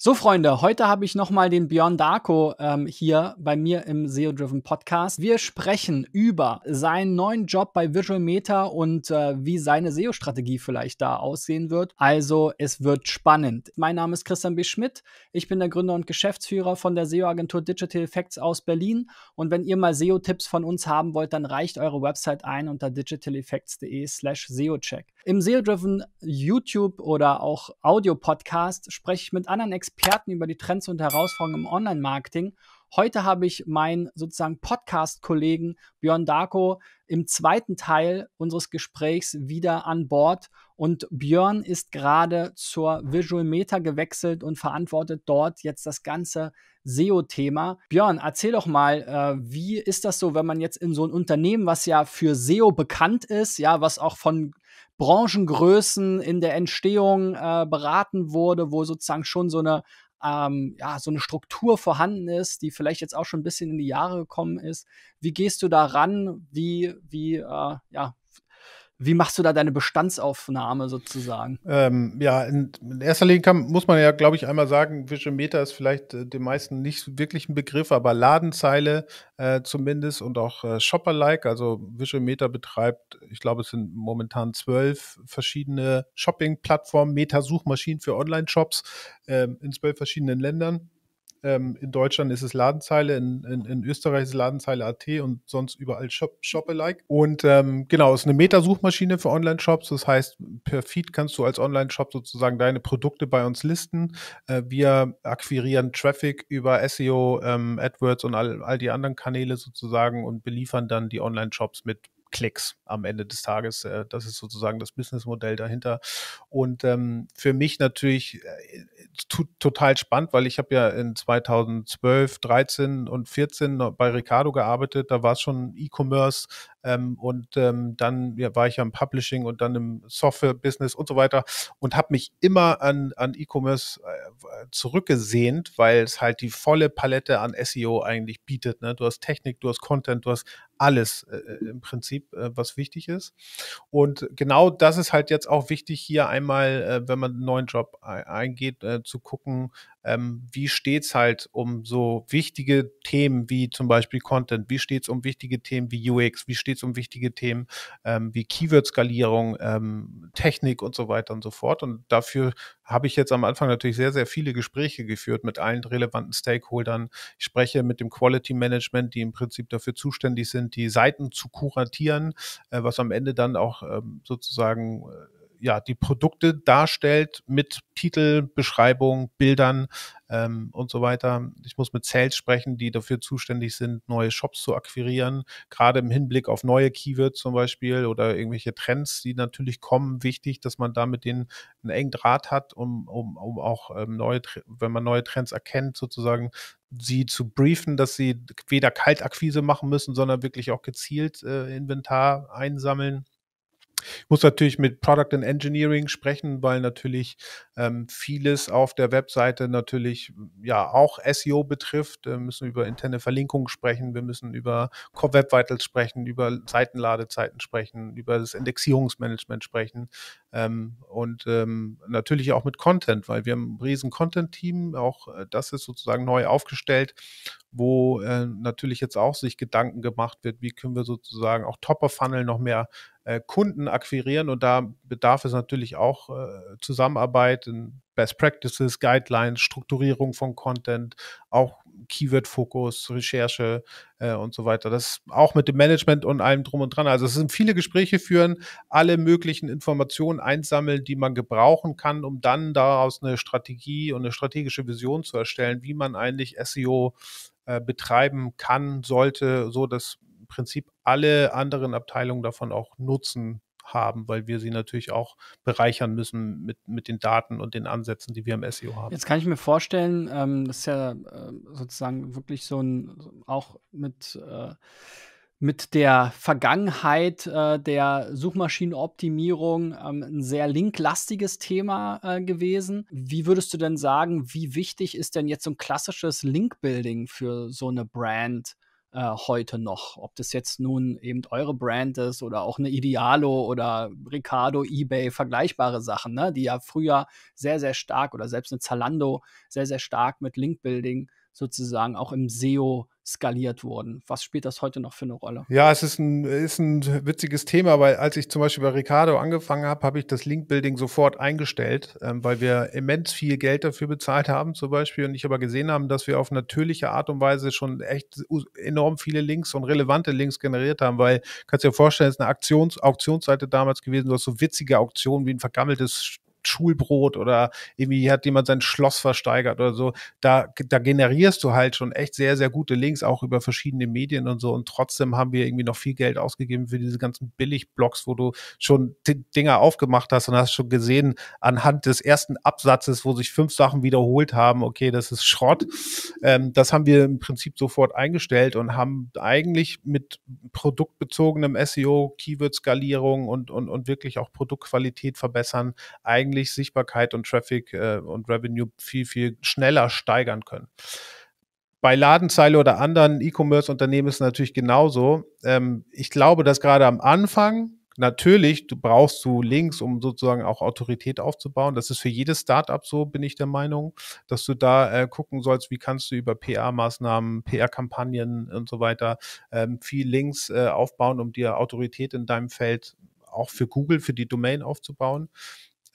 So, Freunde, heute habe ich nochmal den Björn Darko ähm, hier bei mir im SEO-Driven Podcast. Wir sprechen über seinen neuen Job bei Visual Meta und äh, wie seine SEO-Strategie vielleicht da aussehen wird. Also, es wird spannend. Mein Name ist Christian B. Schmidt. Ich bin der Gründer und Geschäftsführer von der SEO-Agentur Digital Effects aus Berlin. Und wenn ihr mal SEO-Tipps von uns haben wollt, dann reicht eure Website ein unter digitaleffects.de slash SEO-Check. Im SEO-Driven YouTube oder auch Audio-Podcast spreche ich mit anderen Experten Experten über die Trends und Herausforderungen im Online-Marketing. Heute habe ich meinen sozusagen Podcast-Kollegen Björn Darko im zweiten Teil unseres Gesprächs wieder an Bord. Und Björn ist gerade zur Visual Meta gewechselt und verantwortet dort jetzt das ganze SEO-Thema. Björn, erzähl doch mal, äh, wie ist das so, wenn man jetzt in so ein Unternehmen, was ja für SEO bekannt ist, ja, was auch von Branchengrößen in der Entstehung äh, beraten wurde, wo sozusagen schon so eine ähm, ja, so eine Struktur vorhanden ist, die vielleicht jetzt auch schon ein bisschen in die Jahre gekommen ist. Wie gehst du da ran? Wie, wie, äh, ja, wie machst du da deine Bestandsaufnahme sozusagen? Ähm, ja, in, in erster Linie kann, muss man ja, glaube ich, einmal sagen, Visual Meta ist vielleicht äh, den meisten nicht wirklich ein Begriff, aber Ladenzeile äh, zumindest und auch äh, Shopper-like. Also Visual Meta betreibt, ich glaube, es sind momentan zwölf verschiedene Shopping-Plattformen, Meta-Suchmaschinen für Online-Shops äh, in zwölf verschiedenen Ländern. Ähm, in Deutschland ist es Ladenzeile, in, in, in, Österreich ist es Ladenzeile.at und sonst überall Shop, shop Und ähm, genau, es ist eine Meta-Suchmaschine für Online-Shops. Das heißt, per Feed kannst du als Online-Shop sozusagen deine Produkte bei uns listen. Äh, wir akquirieren Traffic über SEO, ähm, AdWords und all, all die anderen Kanäle sozusagen und beliefern dann die Online-Shops mit Klicks am Ende des Tages. Äh, das ist sozusagen das Businessmodell dahinter. Und ähm, für mich natürlich äh, total spannend, weil ich habe ja in 2012, 13 und 14 bei Ricardo gearbeitet. Da war es schon E-Commerce ähm, und ähm, dann ja, war ich ja im Publishing und dann im Software-Business und so weiter und habe mich immer an, an E-Commerce äh, zurückgesehnt, weil es halt die volle Palette an SEO eigentlich bietet. Ne? Du hast Technik, du hast Content, du hast alles äh, äh, im Prinzip, äh, was wichtig ist. Und genau das ist halt jetzt auch wichtig, hier einmal, äh, wenn man einen neuen Job eingeht, äh, zu gucken, ähm, wie steht's halt um so wichtige Themen wie zum Beispiel Content, wie steht's um wichtige Themen wie UX, wie steht's um wichtige Themen ähm, wie Keyword-Skalierung, ähm, Technik und so weiter und so fort. Und dafür habe ich jetzt am Anfang natürlich sehr, sehr viele Gespräche geführt mit allen relevanten Stakeholdern. Ich spreche mit dem Quality Management, die im Prinzip dafür zuständig sind, die Seiten zu kuratieren, äh, was am Ende dann auch ähm, sozusagen äh, ja, die Produkte darstellt mit Titel, Beschreibung, Bildern ähm, und so weiter. Ich muss mit Sales sprechen, die dafür zuständig sind, neue Shops zu akquirieren, gerade im Hinblick auf neue Keywords zum Beispiel oder irgendwelche Trends, die natürlich kommen. Wichtig, dass man da mit denen einen engen Draht hat, um, um, um auch ähm, neue, wenn man neue Trends erkennt, sozusagen sie zu briefen, dass sie weder Kaltakquise machen müssen, sondern wirklich auch gezielt äh, Inventar einsammeln ich muss natürlich mit Product and Engineering sprechen, weil natürlich ähm, vieles auf der Webseite natürlich ja auch SEO betrifft. Wir müssen über interne Verlinkungen sprechen, wir müssen über Core Web Vitals sprechen, über Seitenladezeiten sprechen, über das Indexierungsmanagement sprechen ähm, und ähm, natürlich auch mit Content, weil wir haben ein riesen Content-Team, auch äh, das ist sozusagen neu aufgestellt wo äh, natürlich jetzt auch sich Gedanken gemacht wird, wie können wir sozusagen auch Top-of-Funnel noch mehr äh, Kunden akquirieren. Und da bedarf es natürlich auch äh, Zusammenarbeit in Best Practices, Guidelines, Strukturierung von Content, auch Keyword-Fokus, Recherche äh, und so weiter. Das auch mit dem Management und allem drum und dran. Also es sind viele Gespräche führen, alle möglichen Informationen einsammeln, die man gebrauchen kann, um dann daraus eine Strategie und eine strategische Vision zu erstellen, wie man eigentlich SEO äh, betreiben kann, sollte, so dass Prinzip alle anderen Abteilungen davon auch Nutzen haben, weil wir sie natürlich auch bereichern müssen mit, mit den Daten und den Ansätzen, die wir im SEO haben. Jetzt kann ich mir vorstellen, ähm, das ist ja äh, sozusagen wirklich so ein, auch mit, äh, mit der Vergangenheit äh, der Suchmaschinenoptimierung ähm, ein sehr linklastiges Thema äh, gewesen. Wie würdest du denn sagen, wie wichtig ist denn jetzt so ein klassisches Link-Building für so eine Brand? äh, heute noch. Ob das jetzt nun eben eure Brand ist oder auch eine Idealo oder Ricardo, eBay, vergleichbare Sachen, ne? die ja früher sehr, sehr stark oder selbst eine Zalando sehr, sehr stark mit Linkbuilding sozusagen auch im SEO skaliert wurden. Was spielt das heute noch für eine Rolle? Ja, es ist ein, ist ein witziges Thema, weil als ich zum Beispiel bei Ricardo angefangen habe, habe ich das Link-Building sofort eingestellt, ähm, weil wir immens viel Geld dafür bezahlt haben zum Beispiel und ich aber gesehen haben, dass wir auf natürliche Art und Weise schon echt enorm viele Links und relevante Links generiert haben, weil, kannst dir vorstellen, es ist eine Aktions Auktionsseite damals gewesen, du hast so witzige Auktionen wie ein vergammeltes Schulbrot oder irgendwie hat jemand sein Schloss versteigert oder so. Da, da generierst du halt schon echt sehr, sehr gute Links, auch über verschiedene Medien und so. Und trotzdem haben wir irgendwie noch viel Geld ausgegeben für diese ganzen Billigblogs, wo du schon Dinger aufgemacht hast und hast schon gesehen, anhand des ersten Absatzes, wo sich fünf Sachen wiederholt haben, okay, das ist Schrott. Ähm, das haben wir im Prinzip sofort eingestellt und haben eigentlich mit produktbezogenem SEO, Keyword-Skalierung und, und, und wirklich auch Produktqualität verbessern, eigentlich eigentlich Sichtbarkeit und Traffic äh, und Revenue viel, viel schneller steigern können. Bei Ladenzeile oder anderen E-Commerce-Unternehmen ist es natürlich genauso. Ähm, ich glaube, dass gerade am Anfang Natürlich, du brauchst du Links, um sozusagen auch Autorität aufzubauen. Das ist für jedes Startup so, bin ich der Meinung, dass du da äh, gucken sollst, wie kannst du über PR-Maßnahmen, PR-Kampagnen und so weiter ähm, viel Links äh, aufbauen, um dir Autorität in deinem Feld auch für Google, für die Domain aufzubauen.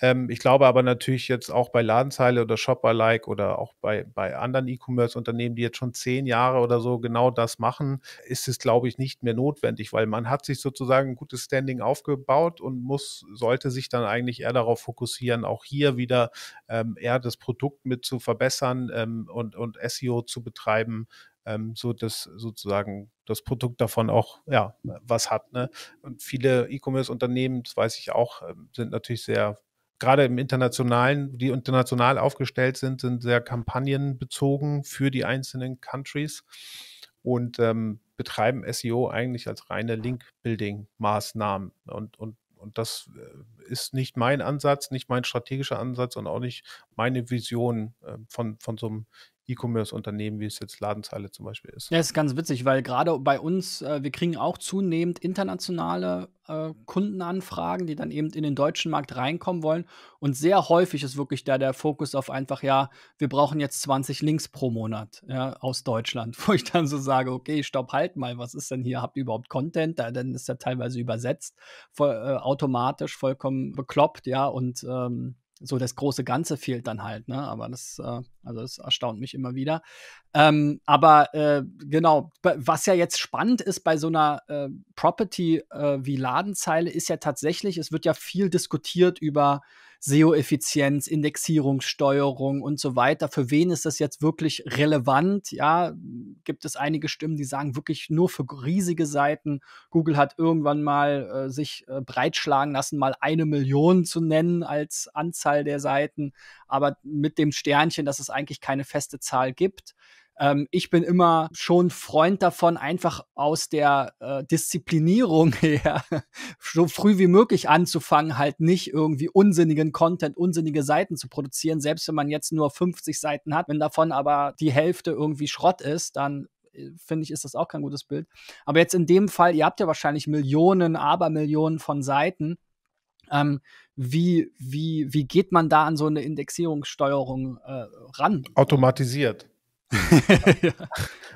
Ähm, ich glaube aber natürlich jetzt auch bei Ladenzeile oder Shopper-like oder auch bei, bei anderen E-Commerce-Unternehmen, die jetzt schon zehn Jahre oder so genau das machen, ist es, glaube ich, nicht mehr notwendig, weil man hat sich sozusagen ein gutes Standing aufgebaut und muss, sollte sich dann eigentlich eher darauf fokussieren, auch hier wieder ähm, eher das Produkt mit zu verbessern ähm, und, und SEO zu betreiben, ähm, so dass sozusagen das Produkt davon auch ja was hat. Ne? Und viele E-Commerce-Unternehmen, das weiß ich auch, ähm, sind natürlich sehr gerade im internationalen, die international aufgestellt sind, sind sehr kampagnenbezogen für die einzelnen Countries und ähm, betreiben SEO eigentlich als reine Link-Building-Maßnahmen. Und, und, und das äh, ist nicht mein Ansatz, nicht mein strategischer Ansatz und auch nicht meine Vision äh, von, von so einem E-Commerce-Unternehmen, wie es jetzt Ladenzeile zum Beispiel ist. Ja, ist ganz witzig, weil gerade bei uns, äh, wir kriegen auch zunehmend internationale äh, Kundenanfragen, die dann eben in den deutschen Markt reinkommen wollen. Und sehr häufig ist wirklich da der Fokus auf einfach, ja, wir brauchen jetzt 20 Links pro Monat ja, aus Deutschland, wo ich dann so sage, okay, stopp, halt mal, was ist denn hier? Habt ihr überhaupt Content? Da, dann ist ja teilweise übersetzt, voll, äh, automatisch, vollkommen bekloppt, ja, und ähm, so das große Ganze fehlt dann halt, ne? Aber das, äh, also das erstaunt mich immer wieder. Ähm, aber äh, genau, was ja jetzt spannend ist bei so einer äh, Property äh, wie Ladenzeile, ist ja tatsächlich, es wird ja viel diskutiert über SEO-Effizienz, Indexierungssteuerung und so weiter. Für wen ist das jetzt wirklich relevant? Ja, gibt es einige Stimmen, die sagen, wirklich nur für riesige Seiten. Google hat irgendwann mal äh, sich äh, breitschlagen lassen, mal eine Million zu nennen als Anzahl der Seiten, aber mit dem Sternchen, dass es eigentlich keine feste Zahl gibt. Ähm, ich bin immer schon Freund davon, einfach aus der äh, Disziplinierung her so früh wie möglich anzufangen, halt nicht irgendwie unsinnigen Content, unsinnige Seiten zu produzieren. Selbst wenn man jetzt nur 50 Seiten hat, wenn davon aber die Hälfte irgendwie Schrott ist, dann äh, finde ich, ist das auch kein gutes Bild. Aber jetzt in dem Fall, ihr habt ja wahrscheinlich Millionen, Abermillionen von Seiten. Ähm, wie, wie, wie geht man da an so eine Indexierungssteuerung äh, ran? Automatisiert.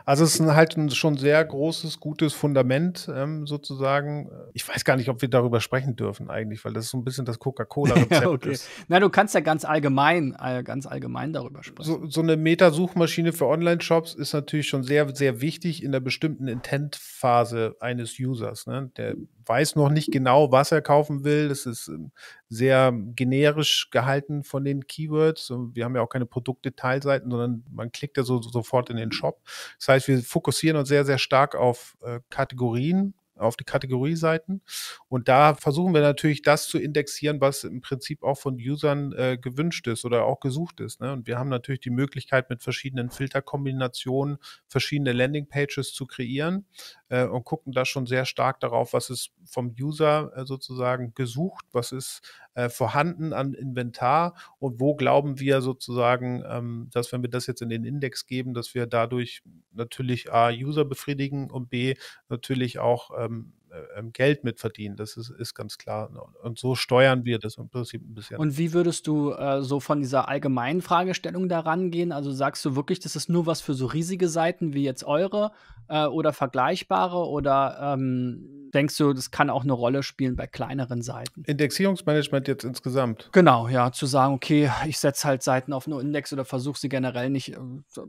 Also es ist halt ein schon sehr großes, gutes Fundament ähm, sozusagen. Ich weiß gar nicht, ob wir darüber sprechen dürfen eigentlich, weil das so ein bisschen das Coca-Cola-Rezept ja, okay. ist. Na, du kannst ja ganz allgemein, äh, ganz allgemein darüber sprechen. So, so eine Meta-Suchmaschine für Online-Shops ist natürlich schon sehr, sehr wichtig in der bestimmten Intent-Phase eines Users. Ne? Der weiß noch nicht genau, was er kaufen will. Das ist ähm, sehr generisch gehalten von den Keywords. Wir haben ja auch keine Produktdetailseiten, sondern man klickt da so sofort in den Shop. Das heißt, wir fokussieren uns sehr, sehr stark auf äh, Kategorien, auf die Kategorieseiten. Und da versuchen wir natürlich das zu indexieren, was im Prinzip auch von Usern äh, gewünscht ist oder auch gesucht ist. Ne? Und wir haben natürlich die Möglichkeit, mit verschiedenen Filterkombinationen verschiedene Landingpages zu kreieren, äh, und gucken da schon sehr stark darauf, was ist vom User äh, sozusagen gesucht, was ist äh, vorhanden an Inventar und wo glauben wir sozusagen, ähm, dass wenn wir das jetzt in den Index geben, dass wir dadurch natürlich A, User befriedigen und B, natürlich auch ähm, äh, ähm, Geld mitverdienen. Das ist, ist ganz klar. Ne? Und so steuern wir das im Prinzip ein bisschen. Und wie würdest du äh, so von dieser allgemeinen Fragestellung daran gehen? Also sagst du wirklich, das ist nur was für so riesige Seiten wie jetzt eure äh, oder vergleichbare? Oder ähm, denkst du, das kann auch eine Rolle spielen bei kleineren Seiten? Indexierungsmanagement jetzt insgesamt. Genau, ja, zu sagen, okay, ich setze halt Seiten auf nur Index oder versuche sie generell nicht, äh,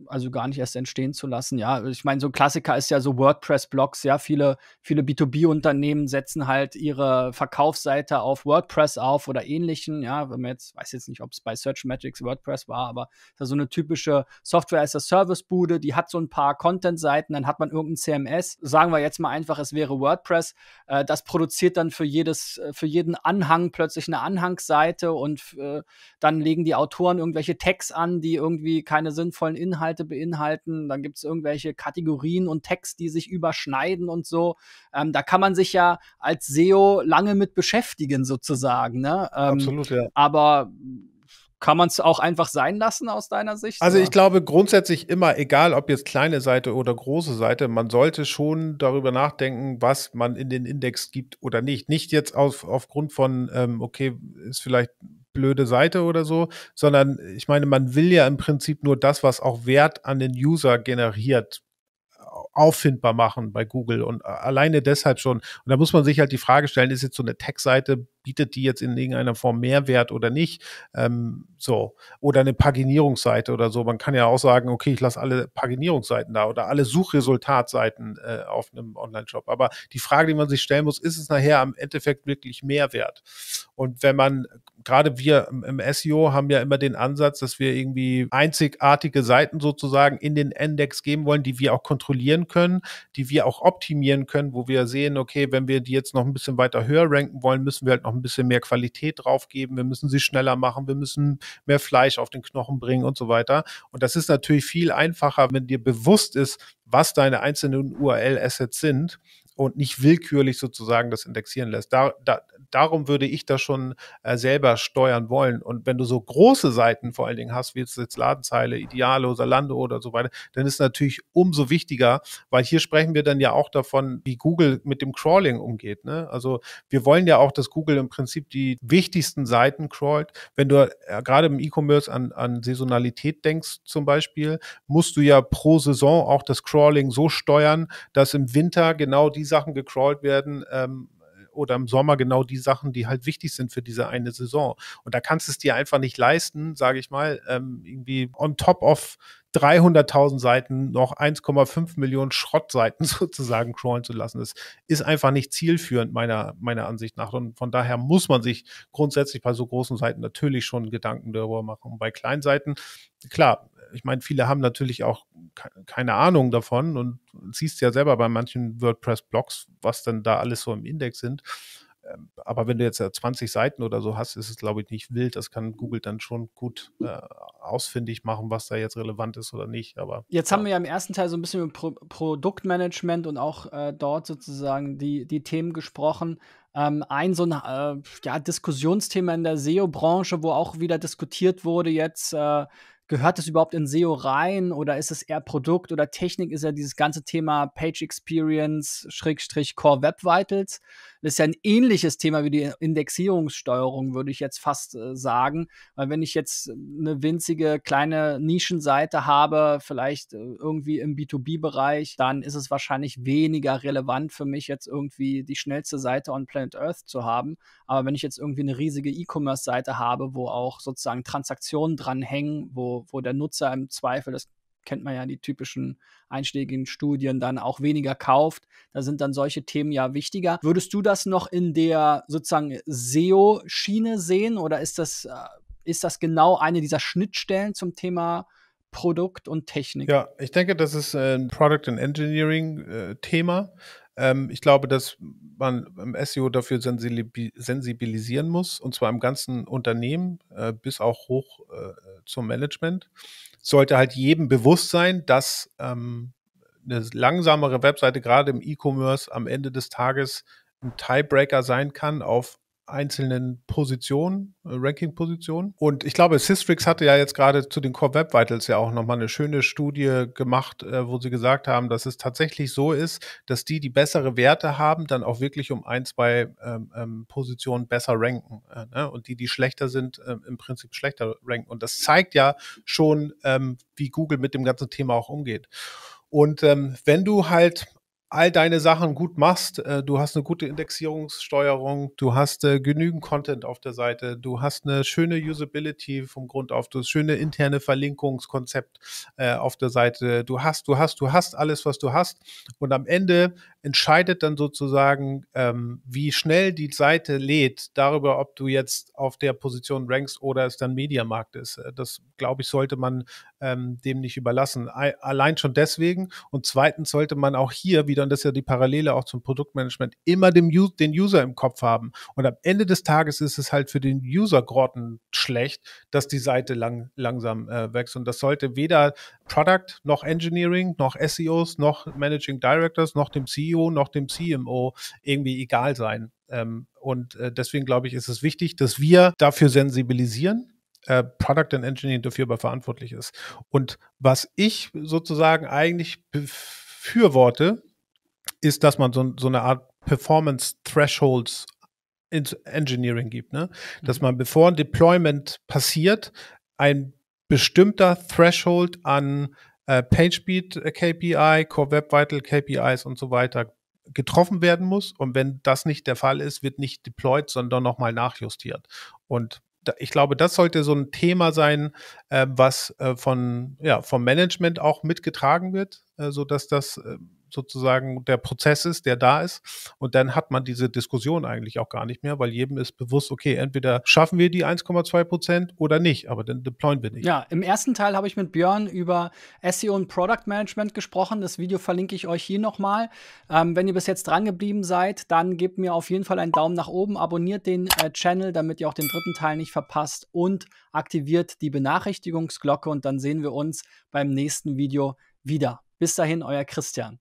also gar nicht erst entstehen zu lassen. Ja, ich meine, so ein Klassiker ist ja so WordPress-Blogs, ja, viele, viele B2B- unternehmen Unternehmen setzen halt ihre Verkaufsseite auf WordPress auf oder ähnlichen. Ja, wenn man jetzt, weiß jetzt nicht, ob es bei Search Metrics WordPress war, aber das ist so eine typische Software as a Service Bude, die hat so ein paar Content-Seiten, dann hat man irgendein CMS. Sagen wir jetzt mal einfach, es wäre WordPress. Äh, das produziert dann für jedes, äh, für jeden Anhang plötzlich eine Anhangsseite und äh, dann legen die Autoren irgendwelche Tags an, die irgendwie keine sinnvollen Inhalte beinhalten. Dann gibt es irgendwelche Kategorien und Tags, die sich überschneiden und so. Ähm, da kann man man sich ja als SEO lange mit beschäftigen, sozusagen. Ne? Ähm, Absolut, ja. Aber kann man es auch einfach sein lassen aus deiner Sicht? Also ich glaube grundsätzlich immer, egal ob jetzt kleine Seite oder große Seite, man sollte schon darüber nachdenken, was man in den Index gibt oder nicht. Nicht jetzt auf, aufgrund von, ähm, okay, ist vielleicht blöde Seite oder so, sondern ich meine, man will ja im Prinzip nur das, was auch Wert an den User generiert, auffindbar machen bei Google und äh, alleine deshalb schon. Und da muss man sich halt die Frage stellen, ist jetzt so eine Tech-Seite bietet die jetzt in irgendeiner Form Mehrwert oder nicht? Ähm, so. Oder eine Paginierungsseite oder so. Man kann ja auch sagen, okay, ich lasse alle Paginierungsseiten da oder alle Suchresultatseiten äh, auf einem Online-Shop. Aber die Frage, die man sich stellen muss, ist es nachher am Endeffekt wirklich Mehrwert? Und wenn man, gerade wir im SEO haben ja immer den Ansatz, dass wir irgendwie einzigartige Seiten sozusagen in den Index geben wollen, die wir auch kontrollieren können, die wir auch optimieren können, wo wir sehen, okay, wenn wir die jetzt noch ein bisschen weiter höher ranken wollen, müssen wir halt noch ein bisschen mehr Qualität drauf geben, wir müssen sie schneller machen, wir müssen mehr Fleisch auf den Knochen bringen und so weiter. Und das ist natürlich viel einfacher, wenn dir bewusst ist, was deine einzelnen URL-Assets sind und nicht willkürlich sozusagen das indexieren lässt. Da, da, darum würde ich das schon äh, selber steuern wollen. Und wenn du so große Seiten vor allen Dingen hast, wie jetzt, jetzt Ladenzeile, Idealo, Salando oder so weiter, dann ist natürlich umso wichtiger, weil hier sprechen wir dann ja auch davon, wie Google mit dem Crawling umgeht. Ne? Also wir wollen ja auch, dass Google im Prinzip die wichtigsten Seiten crawlt. Wenn du äh, gerade im E-Commerce an, an Saisonalität denkst zum Beispiel, musst du ja pro Saison auch das Crawling so steuern, dass im Winter genau diese Sachen gecrawlt werden, ähm, oder im Sommer genau die Sachen, die halt wichtig sind für diese eine Saison. Und da kannst du es dir einfach nicht leisten, sage ich mal, ähm, irgendwie on top of 300.000 Seiten noch 1,5 Millionen Schrottseiten sozusagen crawlen zu lassen. Das ist einfach nicht zielführend meiner, meiner Ansicht nach. Und von daher muss man sich grundsätzlich bei so großen Seiten natürlich schon Gedanken darüber machen. Und bei kleinen Seiten, klar, ich meine, viele haben natürlich auch keine Ahnung davon und siehst ja selber bei manchen WordPress-Blogs, was dann da alles so im Index sind. Ähm, aber wenn du jetzt 20 äh, Seiten oder so hast, ist es, glaube ich, nicht wild. Das kann Google dann schon gut äh, ausfindig machen, was da jetzt relevant ist oder nicht. Aber jetzt ja. haben wir ja im ersten Teil so ein bisschen über Pro Produktmanagement und auch äh, dort sozusagen die, die Themen gesprochen. Ähm, ein so ein äh, ja, Diskussionsthema in der SEO-Branche, wo auch wieder diskutiert wurde jetzt äh, gehört es überhaupt in SEO rein oder ist es eher Produkt oder Technik? Ist ja dieses ganze Thema Page Experience, Schrägstrich Core Web Vitals. Das ist ja ein ähnliches Thema wie die Indexierungssteuerung, würde ich jetzt fast äh, sagen. Weil wenn ich jetzt äh, eine winzige kleine Nischenseite habe, vielleicht äh, irgendwie im B2B-Bereich, dann ist es wahrscheinlich weniger relevant für mich, jetzt irgendwie die schnellste Seite on Planet Earth zu haben. Aber wenn ich jetzt irgendwie eine riesige E-Commerce-Seite habe, wo auch sozusagen Transaktionen dranhängen, wo wo, der Nutzer im Zweifel, das kennt man ja die typischen einschlägigen Studien, dann auch weniger kauft. Da sind dann solche Themen ja wichtiger. Würdest du das noch in der sozusagen SEO-Schiene sehen oder ist das, äh, ist das genau eine dieser Schnittstellen zum Thema Produkt und Technik? Ja, ich denke, das ist ein äh, Product and Engineering-Thema. Äh, ähm, ich glaube, dass man im SEO dafür sensibilisieren muss, und zwar im ganzen Unternehmen äh, bis auch hoch äh, zum Management. Sollte halt jedem bewusst sein, dass ähm, eine langsamere Webseite gerade im E-Commerce am Ende des Tages ein Tiebreaker sein kann auf einzelnen Positionen, äh, Ranking-Positionen. Und ich glaube, Systrix hatte ja jetzt gerade zu den Core Web Vitals ja auch nochmal eine schöne Studie gemacht, äh, wo sie gesagt haben, dass es tatsächlich so ist, dass die, die bessere Werte haben, dann auch wirklich um ein, zwei ähm, ähm Positionen besser ranken. Äh, ne? Und die, die schlechter sind, ähm, im Prinzip schlechter ranken. Und das zeigt ja schon, ähm, wie Google mit dem ganzen Thema auch umgeht. Und ähm, wenn du halt all deine Sachen gut machst, äh, du hast eine gute Indexierungssteuerung, du hast äh, genügend Content auf der Seite, du hast eine schöne Usability vom Grund auf, du hast schöne interne Verlinkungskonzept äh, auf der Seite, du hast, du hast, du hast alles, was du hast und am Ende entscheidet dann sozusagen, ähm, wie schnell die Seite lädt, darüber, ob du jetzt auf der Position rankst oder es dann Mediamarkt ist. Äh, das, glaube ich, sollte man ähm, dem nicht überlassen. Allein schon deswegen. Und zweitens sollte man auch hier wieder, und das ist ja die Parallele auch zum Produktmanagement, immer dem, den User im Kopf haben. Und am Ende des Tages ist es halt für den User grotten schlecht, dass die Seite lang, langsam äh, wächst. Und das sollte weder Product noch Engineering noch SEOs noch Managing Directors noch dem CEO CEO noch dem CMO irgendwie egal sein. Ähm, und äh, deswegen glaube ich, ist es wichtig, dass wir dafür sensibilisieren, äh, Product and Engineering dafür aber verantwortlich ist. Und was ich sozusagen eigentlich befürworte, ist, dass man so, so eine Art Performance Thresholds ins Engineering gibt. Ne? Dass mhm. man, bevor ein Deployment passiert, ein bestimmter Threshold an äh, PageSpeed äh, KPI, Core Web Vital KPIs und so weiter getroffen werden muss. Und wenn das nicht der Fall ist, wird nicht deployed, sondern nochmal nachjustiert. Und ich glaube, das sollte so ein Thema sein, äh, was äh, von, ja, vom Management auch mitgetragen wird, äh, sodass das ähm, sozusagen der Prozess ist, der da ist. Und dann hat man diese Diskussion eigentlich auch gar nicht mehr, weil jedem ist bewusst, okay, entweder schaffen wir die 1,2 Prozent oder nicht, aber dann deployen wir nicht. Ja, im ersten Teil habe ich mit Björn über SEO und Product Management gesprochen. Das Video verlinke ich euch hier nochmal. Ähm, wenn ihr bis jetzt dran geblieben seid, dann gebt mir auf jeden Fall einen Daumen nach oben, abonniert den äh, Channel, damit ihr auch den dritten Teil nicht verpasst und aktiviert die Benachrichtigungsglocke und dann sehen wir uns beim nächsten Video wieder. Bis dahin, euer Christian.